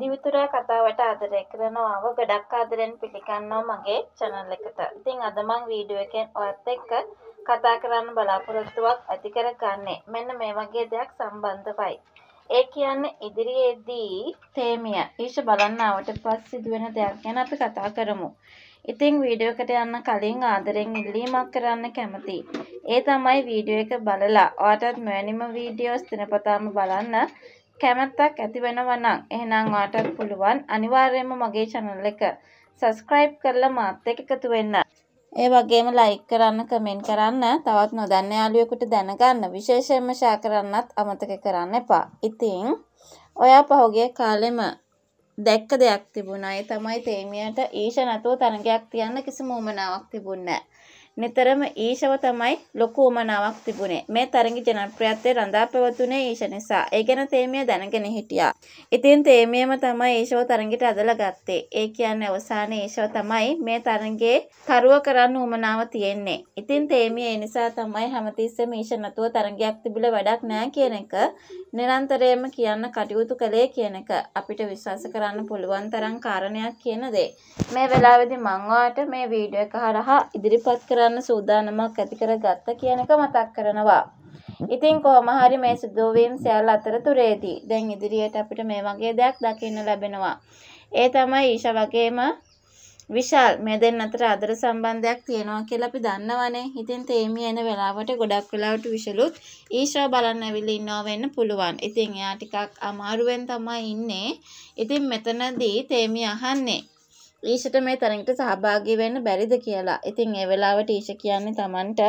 දිවිතුරා කතාවට ආදරය කරනවාව ගොඩක් ආදරෙන් පිළිගන්නවා මගේ channel එකට. ඉතින් අද මම වීඩියෝ එකෙන් ඔයත් එක්ක කතා කරන්න බලාපොරොත්තුවක් ඇති කරගන්නේ. මෙන්න මේ වගේ දෙයක් සම්බන්ධවයි. ඒ කියන්නේ ඉදිරියේදී තේමිය ඊශ බලන්න આવට පස්සේ සිදුවෙන දෙයක් ගැන අපි කතා කරමු. ඉතින් වීඩියෝ එකට යන්න කලින් ආදරෙන් ඉල්ලීමක් කරන්න කැමතියි. ඒ තමයි වීඩියෝ එක බලලා ඔයාටත් මෙවැනිම වීඩියෝස් දිනපතාම බලන්න කැමැත්තක් ඇතිවෙනවා නම් එහෙනම් ඔයාටත් පුළුවන් අනිවාර්යයෙන්ම මගේ channel එක subscribe කරලා මාත් එක්ක එකතු වෙන්න. ඒ වගේම like කරන්න, comment කරන්න, තවත් නොදන්න යාළුවෙකුට දැනගන්න, විශේෂයෙන්ම share කරන්නත් අමතක කරන්න එපා. ඉතින් ඔයා පහුගිය කාලෙම දැක්ක දෙයක් තිබුණා. ඒ තමයි තේමියට ඊෂ නැතුව තරගයක් තියන්න කිසිම උමනාවක් තිබුණේ නැහැ. නිතරම ඊෂව තමයි ලොකු උමනාවක් තිබුණේ. මේ තරඟ ජනප්‍රියත්වය රඳා පැවතුනේ ඊෂ නිසා. ඒ ගැන තේමිය දැනගෙන හිටියා. ඉතින් තේමියම තමයි ඊෂව තරඟයට ඇදලා ගත්තේ. ඒ කියන්නේ අවසානයේ ඊෂව තමයි මේ තරඟේ කරුව කරන්න උමනාව තියෙන්නේ. ඉතින් තේමිය ඒ නිසා තමයි හැමතිස්සෙම ඊෂ නැතුව තරඟයක් තිබිලා වැඩක් නෑ කියන එක නිරන්තරයෙන්ම කියන්න කටයුතු කළේ කියන එක අපිට විශ්වාස කරන්න පුළුවන් තරම් කාරණයක් කියන දේ. මේ වෙලාවේදී මම මේ වීඩියෝ එක හරහා ඉදිරිපත් කරලා කරන්න සූදානමක් ඇති කරගත්ත කියන එක මතක් කරනවා. ඉතින් කොහොම හරි මේ සිදුවීම් සියල්ල අතරතුරේදී දැන් ඉදිරියට අපිට මේ වගේ දෙයක් දකින්න ලැබෙනවා. ඒ තමයි ඊෂා වගේම විශාල් මේ දෙන්න අතර අදර සම්බන්ධයක් තියෙනවා කියලා අපි දන්නවනේ. ඉතින් තේමී එන වෙලාවට ගොඩක් වෙලාවට විශලුත් ඊෂා බලන්න ඇවිල්ලා ඉන්නවා වෙන්න පුළුවන්. ඉතින් එයා ටිකක් අමාරුවෙන් තමයි ඉන්නේ. ඉතින් මෙතනදී තේමී අහන්නේ ඊෂට මේ තරඟට සහභාගී වෙන්න බැරිද කියලා. ඉතින් ඒ වෙලාවට ඊෂ කියන්නේ Tamanට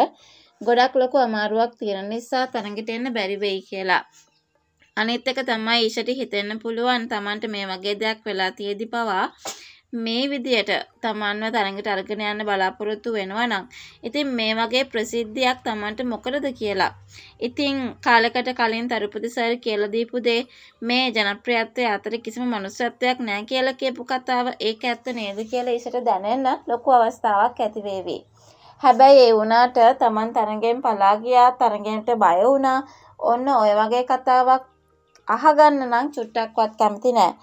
ගොඩක් ලොකු අමාරුවක් තියෙන නිසා තරඟට එන්න බැරි වෙයි කියලා. අනිත් එක තමයි ඊෂට හිතෙන්න පුළුවන් Tamanට මේ වගේ දෙයක් වෙලා තියෙදි පවා මේ විදියට තමන්ව තරඟට අරගෙන යන්න බලාපොරොත්තු වෙනවා නම් ඉතින් මේ වගේ ප්‍රසිද්ධියක් තමන්ට මොකටද කියලා. ඉතින් කාලකට කලින් තරුපති සර් කියලා දීපු දේ මේ ජනප්‍රියත්වයේ අතර කිසිම මනුස්සත්වයක් නැහැ කියලා කියපු කතාව ඒක ඇත්ත නේද කියලා ඊට දැනෙන්න ලොකු අවස්ථාවක් ඇති වේවි. හැබැයි ඒ වුණාට තමන් තරඟයෙන් පලා ගියා තරඟයට බය වුණා ඔන්න ඔය වගේ කතාවක් අහගන්න නම් චුට්ටක්වත් කැමති නෑ.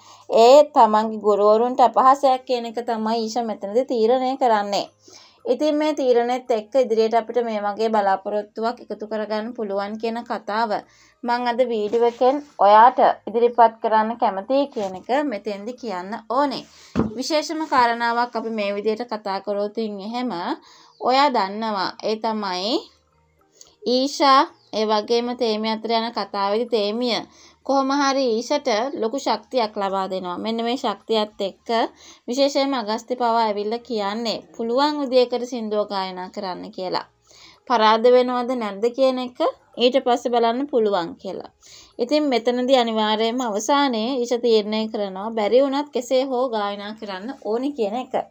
ඒ තමන්ගේ ගුරුවරුන්ට අපහාසයක් කියන එක තමයි ඊෂා මෙතනදී තීරණය කරන්නේ. ඉතින් මේ තීරණෙත් එක්ක ඉදිරියට අපිට මේ වගේ බලාපොරොත්තුවක් එකතු කරගන්න පුළුවන් කියන කතාව මං අද වීඩියෝ එකෙන් ඔයාට ඉදිරිපත් කරන්න කැමතියි කියන එක මෙතෙන්දි කියන්න ඕනේ. විශේෂම කාරණාවක් අපි මේ විදිහට කතා කරොත් එහෙම ඔයා දන්නවා ඒ තමයි ඊෂා ඒ වගේම තේමිය අතර යන කතාවේදී තේමිය කොහොම හරි ඊෂට ලොකු ශක්තියක් ලබා දෙනවා. මෙන්න මේ ශක්තියත් එක්ක විශේෂයෙන්ම අගස්ති පවා ඇවිල්ලා කියන්නේ පුළුවන් විදියකට සින්දුව ගායනා කරන්න කියලා. පරාද වෙනවද නැද්ද කියන එක ඊට පස්සේ බලන්න පුළුවන් කියලා. ඉතින් මෙතනදී අනිවාර්යයෙන්ම අවසානයේ ඊෂ තීරණය කරනවා බැරි වුණත් කෙසේ හෝ ගායනා කරන්න ඕනි කියන එක.